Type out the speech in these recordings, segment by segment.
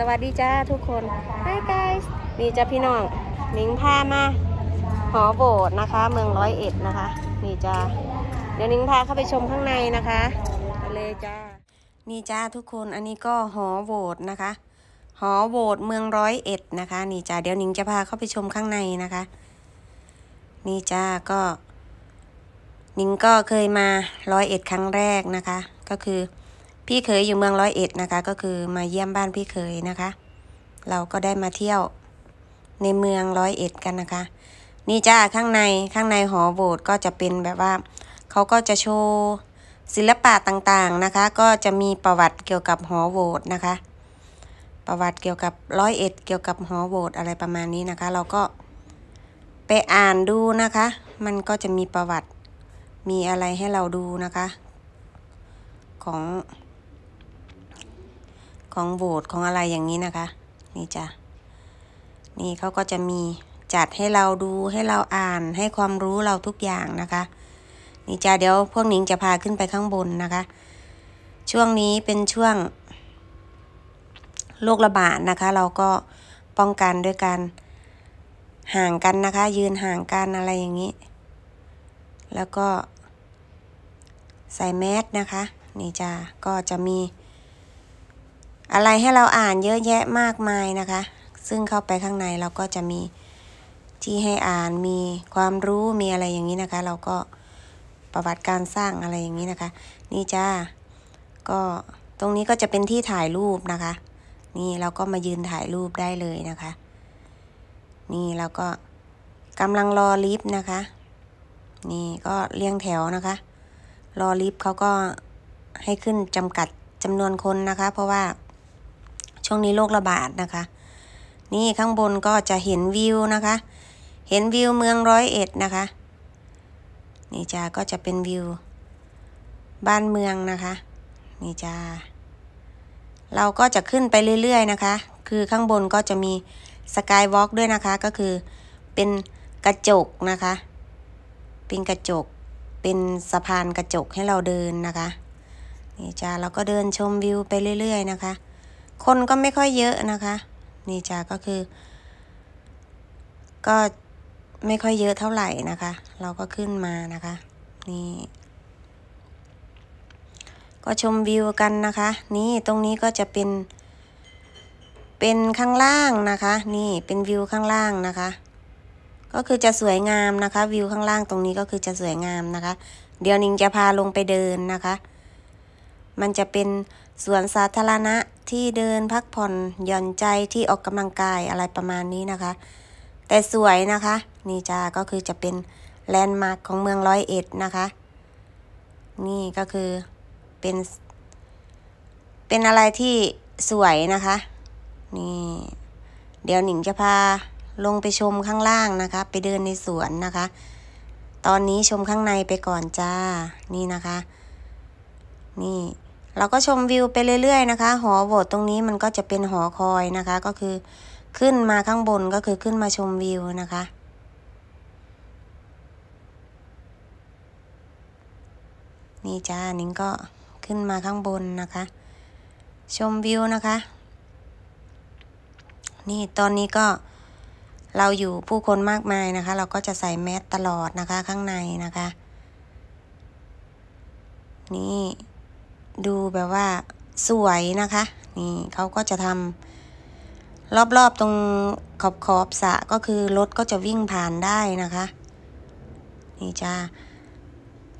สวัสดีจ้าทุกคน Hi guys นี่จ้าพี่น้องมนิงพามา หอโบสถ์นะคะ เมืองร้อยเอ็ดนะคะ นี่จ้าเดี๋ยวนิงพาเข้าไปชมข้างในนะคะเลยจ้านี่จ้าทุกคนอันนี้ก็หอโบสถ์นะคะ หอโบสถ์เมืองร้อยเอ็ดนะคะ นี่จ้าเดี๋ยวนิงจะพาเข้าไปชมข้างในนะคะ นี่จ้าก็ นิงก็เคยมาร้อยเอ็ดครั้งแรกนะคะ ก็คือพี่เคยอยู่เมืองร้อยเอ็ดนะคะก็คือมาเยี่ยมบ้านพี่เคยนะคะ เราก็ได้มาเที่ยวในเมืองร้อยเอ็ดกันนะคะนี่จ้าข้างในข้างในหอโบสถ์ก็จะเป็นแบบว่าเขาก็จะโชว์ศิลปะต่างๆนะคะก็จะมีประวัติเกี่ยวกับหอโบสถ์นะคะ ประวัติเกี่ยวกับร้อยเอ็ดเกี่ยวกับหอโบสถ์อะไรประมาณนี้นะคะเราก็ไปอ่านดูนะคะ มันก็จะมีประวัติมีอะไรให้เราดูนะคะ ของของโบสถ์ของอะไรอย่างนี้นะคะ นี่จ้ะนี่เขาก็จะมีจัดให้เราดูให้เราอ่านให้ความรู้เราทุกอย่างนะคะ นี่จ้าเดี๋ยวพวกนิงจะพาขึ้นไปข้างบนนะคะ ช่วงนี้เป็นช่วงโรคระบาดนะคะ เราก็ป้องกันด้วยการห่างกันนะคะยืนห่างกัน อะไรอย่างนี้ แล้วก็ ใส่แมสนะคะนี่จ้าก็จะมีอะไรให้เราอ่านเยอะแยะมากมายนะคะ ซึ่งเข้าไปข้างในเราก็จะมีที่ให้อ่าน มีความรู้ มีอะไรอย่างนี้นะคะ เราก็ประวัติการสร้างอะไรอย่างนี้นะคะ นี่จ้าก็ตรงนี้ก็จะเป็นที่ถ่ายรูปนะคะ นี่เราก็มายืนถ่ายรูปได้เลยนะคะ นี่เราก็กำลังรอลิฟต์นะคะ นี่ก็เรียงแถวนะคะ รอลิฟต์เขาก็ให้ขึ้นจำกัดจำนวนคนนะคะ เพราะว่าช่วงนี้โรคระบาดนะคะ นี่ข้างบนก็จะเห็นวิวนะคะ เห็นวิว เมือง ร้อยเอ็ดนะคะ นี่จ้าก็จะเป็นวิว บ้านเมืองนะคะ นี่จ้าเราก็จะขึ้นไปเรื่อยๆนะคะ คือข้างบนก็จะมีสกายวอล์กด้วยนะคะ ก็คือเป็นกระจกนะคะ เป็นกระจก เป็นสะพานกระจกให้เราเดินนะคะ นี่จ้าเราก็เดินชมวิวไปเรื่อยๆนะคะคนก็ไม่ค่อยเยอะนะคะ นี่จ้าก็คือ ก็ไม่ค่อยเยอะเท่าไหร่นะคะ เราก็ขึ้นมานะคะนี่ ก็ชมวิว กันนะคะ นี่ตรงนี้ก็จะเป็น เป็นข้างล่างนะคะ นี่เป็นวิวข้างล่างนะคะ ก็คือจะสวยงามนะคะ วิวข้างล่างตรงนี้ก็คือจะสวยงามนะคะ เดี๋ยวนิงจะพาลงไปเดินนะคะมันจะเป็นสวนสาธารณะที่เดินพักผ่อนหย่อนใจที่ออกกำลังกายอะไรประมาณนี้นะคะ แต่สวยนะคะนี่จ้าก็คือจะเป็นแลนด์มาร์คของเมืองร้อยเอ็ดนะคะ นี่ก็คือเป็น เป็นอะไรที่สวยนะคะนี่เดี๋ยวหนิงจะพาลงไปชมข้างล่างนะคะ ไปเดินในสวนนะคะ ตอนนี้ชมข้างในไปก่อนจ้านี่นะคะ นี่เราก็ชมวิวไปเรื่อยๆนะคะ หอโบสถ์ตรงนี้มันก็จะเป็นหอคอยนะคะ ก็คือขึ้นมาข้างบนก็คือขึ้นมาชมวิวนะคะ นี่จ้านิ้งก็ขึ้นมาข้างบนนะคะ ชมวิวนะคะ นี่ตอนนี้ก็เราอยู่ผู้คนมากมายนะคะ เราก็จะใส่แมสตลอดนะคะข้างในนะคะ นี่ดูแบบว่าสวยนะคะนี่เขาก็จะทำรอบๆตรงขอบขอบสะก็คือ รถ ก็จะวิ่งผ่านได้นะคะ นี่จ้า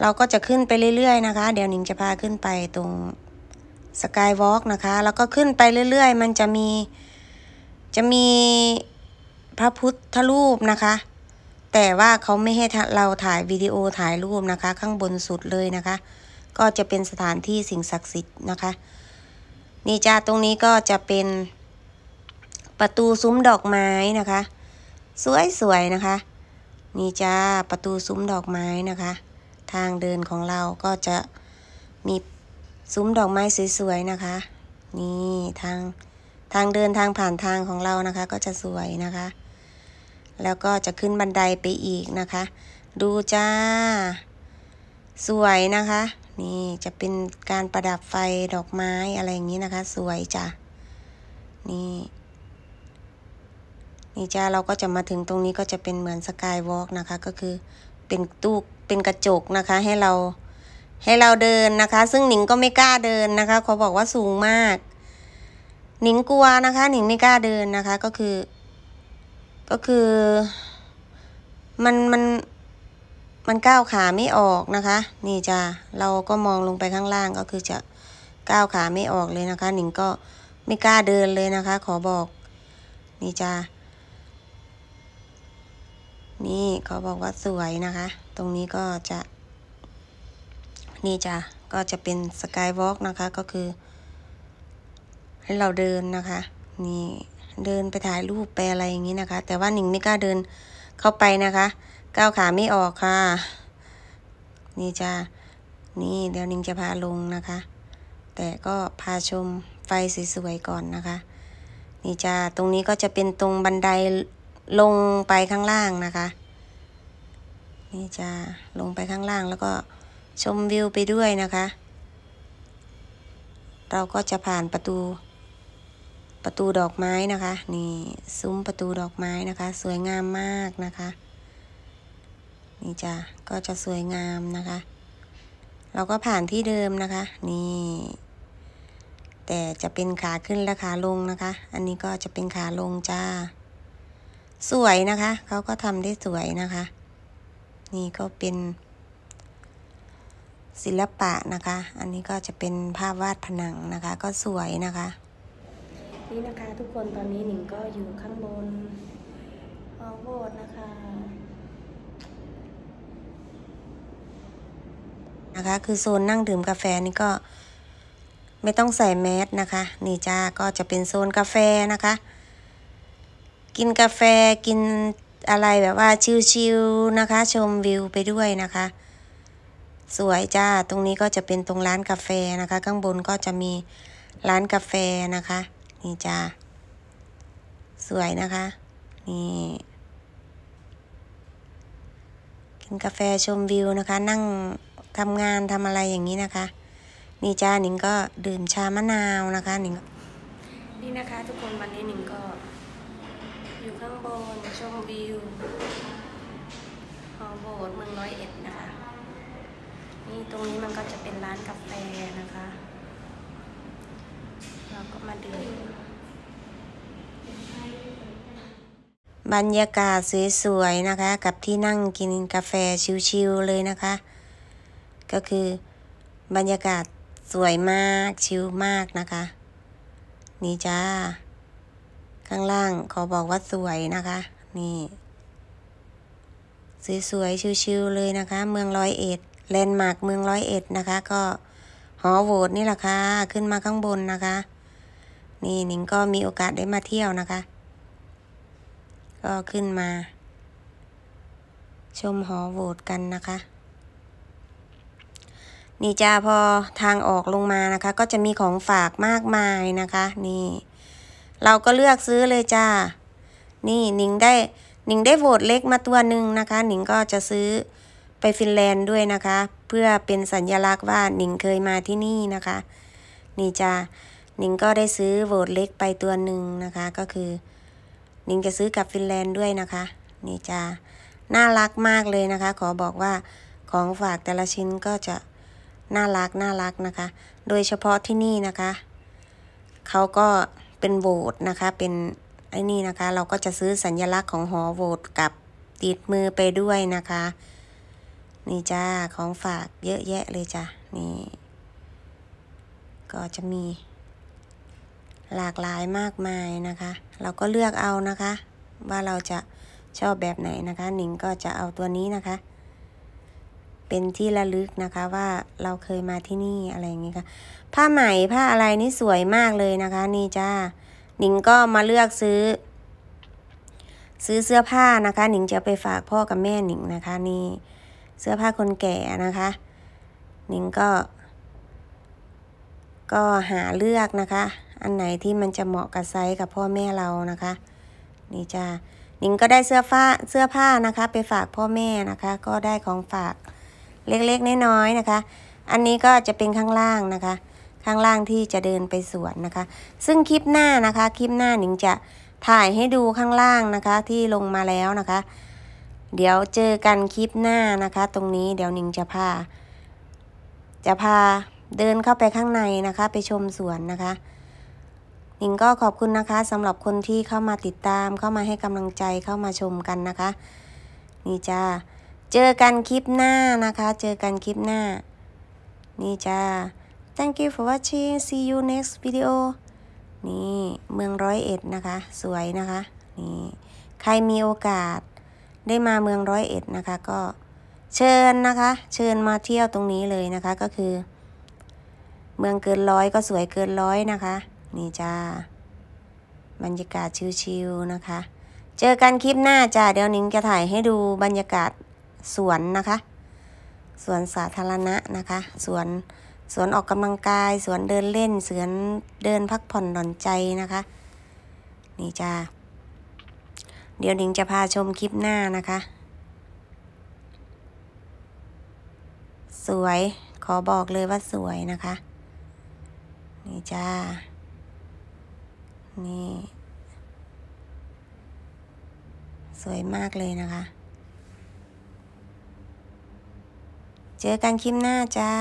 เราก็จะขึ้นไปเรื่อยๆนะคะเดี๋ยวนิงจะพาขึ้นไปตรงสกายวอล์กนะคะแล้วก็ขึ้นไปเรื่อยๆ มันจะมีจะมีพระพุทธรูปนะคะ แต่ว่าเขาไม่ให้เราถ่ายวิดีโอถ่ายรูปนะคะ ข้างบนสุดเลยนะคะก็จะเป็นสถานที่สิ่งศักดิ์สิทธิ์นะคะ นี่จ้าตรงนี้ก็จะเป็นประตูซุ้มดอกไม้นะคะ สวยๆนะคะนี่จ้าประตูซุ้มดอกไม้นะคะ ทางเดินของเราก็จะมีซุ้มดอกไม้สวยๆนะคะ นี่ทาง ทางเดินทางผ่านทางของเรานะคะ ก็จะสวยนะคะ แล้วก็จะขึ้นบันไดไปอีกนะคะ ดูจ้าสวยนะคะนี่ จะเป็นการประดับไฟดอกไม้อะไรอย่างนี้นะคะ สวยจ้ะนี่ นี่ จ้าเราก็จะมาถึงตรงนี้ก็จะเป็นเหมือนสกายวอล์กนะคะ ก็คือเป็นตู้เป็นกระจกนะคะให้เรา ให้เราเดินนะคะ ซึ่งหนิงก็ไม่กล้าเดินนะคะเขาบอกว่าสูงมาก หนิงกลัวนะคะหนิงไม่กล้าเดินนะคะก็คือ ก็คือ มัน มันมันก้าวขาไม่ออกนะคะ นี่จ้าเราก็มองลงไปข้างล่างก็คือจะก้าวขาไม่ออกเลยนะคะหนิงก็ไม่กล้าเดินเลยนะคะขอบอก นี่จ้านี่เขาบอกว่าสวยนะคะ ตรงนี้ก็จะ นี่จ้าก็จะเป็นสกายวอล์กนะคะก็คือ ให้เราเดินนะคะ นี่เดินไปถ่ายรูปไปอะไรอย่างนี้นะคะ แต่ว่าหนิงไม่กล้าเดินเข้าไปนะคะก้าวขาไม่ออกค่ะ นี่จ้านี่เดี๋ยวนิงจะพาลงนะคะ แต่ก็พาชมไฟสวยๆก่อนนะคะ นี่จ้าตรงนี้ก็จะเป็นตรงบันไดลงไปข้างล่างนะคะ นี่จ้าลงไปข้างล่าง แล้วก็ชมวิวไปด้วยนะคะ เราก็จะผ่านประตู ประตูดอกไม้นะคะ นี่ซุ้มประตูดอกไม้นะคะ สวยงามมากนะคะนี่จ้ะก็จะสวยงามนะคะ เราก็ผ่านที่เดิมนะคะ นี่ แต่จะเป็นขาขึ้นและขาลงนะคะ อันนี้ก็จะเป็นขาลงจ้า สวยนะคะ เขาก็ทำได้สวยนะคะ นี่ก็เป็น ศิลปะนะคะ อันนี้ก็จะเป็นภาพวาดผนังนะคะ ก็สวยนะคะ นี่นะคะทุกคน ตอนนี้หนิงก็อยู่ข้างบนฮอวอดนะคะนะคะคือโซนนั่งดื่มกาแฟนี่ ก็ไม่ต้องใส่แมสนะคะ นี่จ้าก็จะเป็นโซนกาแฟนะคะ กินกาแฟกินอะไรแบบว่า ชิลๆนะคะ ชมวิวไปด้วยนะคะ สวยจ้าตรงนี้ก็จะเป็นตรงร้านกาแฟนะคะข้างบนก็จะมีร้านกาแฟนะคะ นี่จ้าสวยนะคะนี่กินกาแฟชมวิวนะคะนั่งทำงานทำอะไรอย่างนี้นะคะ นี่จ้าหนิงก็ดื่มชามะนาวนะคะหนิงนี่นะคะทุกคนวันนี้หนิงก็ อยู่ข้างบนชมวิวฮอโบสเมืองร้อยเอ็ดนะคะ นี่ตรงนี้มันก็จะเป็นร้านกาแฟนะคะ เราก็มาดื่มบรรยากาศสวยๆ นะคะ กับที่นั่งกินกาแฟชิวๆเลยนะคะก็คือบรรยากาศสวยมาก ชิลมากนะคะ นี่จ้าข้างล่าง ขอบอกว่า สวยนะคะนี่สวยๆชิลๆเลยนะคะ เมืองร้อยเอ็ดแลนด์มาร์กเมืองร้อยเอ็ดนะคะ ก็ หอโหวตนี่แหละคะ่ะ ขึ้นมาข้างบนนะคะ นี่นิงก็มีโอกาสได้มาเที่ยวนะคะ ก็ขึ้นมา ชมหอโหวตกันนะคะนี่จ้าพอทางออกลงมานะคะ ก็จะมีของฝากมากมายนะคะ นี่เราก็เลือกซื้อเลยจ้านี่หนิงได้หนิงได้โหวตเล็กมาตัวหนึ่งนะคะหนิงก็จะซื้อไปฟินแลนด์ด้วยนะคะ เพื่อเป็นสัญญลักษณ์ว่าหนิงเคยมาที่นี่นะคะ นี่จ้าหนิงก็ได้ซื้อโหวตเล็กไปตัวหนึ่งนะคะ ก็คือหนิงจะซื้อกับฟินแลนด์ด้วยนะคะ นี่จ้าน่ารักมากเลยนะคะ ขอบอกว่าของฝากแต่ละชิ้นก็จะน่ารักน่ารักนะคะ โดยเฉพาะที่นี่นะคะ เขาก็เป็นโบสนะคะ เป็นไอ้นี่นะคะ เราก็จะซื้อสัญญลักษณ์ของหอโบสกับติดมือไปด้วยนะคะ นี่จ้าของฝากเยอะแยะเลยจ้ะนี่ก็จะมี หลากหลายมากมายนะคะ เราก็เลือกเอานะคะ ว่าเราจะชอบแบบไหนนะคะ หนิงก็จะเอาตัวนี้นะคะเป็นที่ระลึกนะคะว่าเราเคยมาที่นี่อะไรอย่างนี้ค่ะผ้าไหมผ้าอะไรนี่สวยมากเลยนะคะ นี่จ้าหนิงก็มาเลือกซื้อ ซื้อเสื้อผ้านะคะ หนิงจะไปฝากพ่อกับแม่หนิงนะคะนี่เสื้อผ้าคนแก่นะคะหนิงก็ ก็หาเลือกนะคะ อันไหนที่มันจะเหมาะกับไซส์กับพ่อแม่เรานะคะ นี่จ้าหนิงก็ได้เสื้อผ้าเสื้อผ้านะคะไปฝากพ่อแม่นะคะก็ได้ของฝากเล็กๆ น้อยๆ นะคะ อันนี้ก็จะเป็นข้างล่างนะคะ ข้างล่างที่จะเดินไปสวนนะคะ ซึ่งคลิปหน้านะคะ คลิปหน้าหนิงจะถ่ายให้ดูข้างล่างนะคะที่ลงมาแล้วนะคะ เดี๋ยวเจอกันคลิปหน้านะคะ ตรงนี้เดี๋ยวหนิงจะพา จะพาเดินเข้าไปข้างในนะคะ ไปชมสวนนะคะ หนิงก็ขอบคุณนะคะสำหรับคนที่เข้ามาติดตามเข้ามาให้กำลังใจเข้ามาชมกันนะคะนี่จ้าเจอกันคลิปหน้านะคะ เจอกันคลิปหน้านี่จ้า thank you for watching see you next video นี่เมืองร้อยเอ็ดนะคะสวยนะคะนี่ใครมีโอกาสได้มาเมืองร้อยเอ็ดนะคะก็เชิญนะคะ เชิญมาเที่ยวตรงนี้เลยนะคะก็คือ เมืองเกินร้อยก็สวยเกินร้อยนะคะ นี่จ้าบรรยากาศชิลๆนะคะเจอกันคลิปหน้าจ้าเดี๋ยวนิ้งจะถ่ายให้ดูบรรยากาศสวนนะคะ สวนสาธารณะนะคะ สวน สวนออกกำลังกาย สวนเดินเล่นสวนเดินพักผ่อนหย่อนใจนะคะ นี่จ้าเดี๋ยวดิงจะพาชมคลิปหน้านะคะ สวยขอบอกเลยว่าสวยนะคะ นี่จ้านี่ สวยมากเลยนะคะเจอกันคลิปหน้าจ้า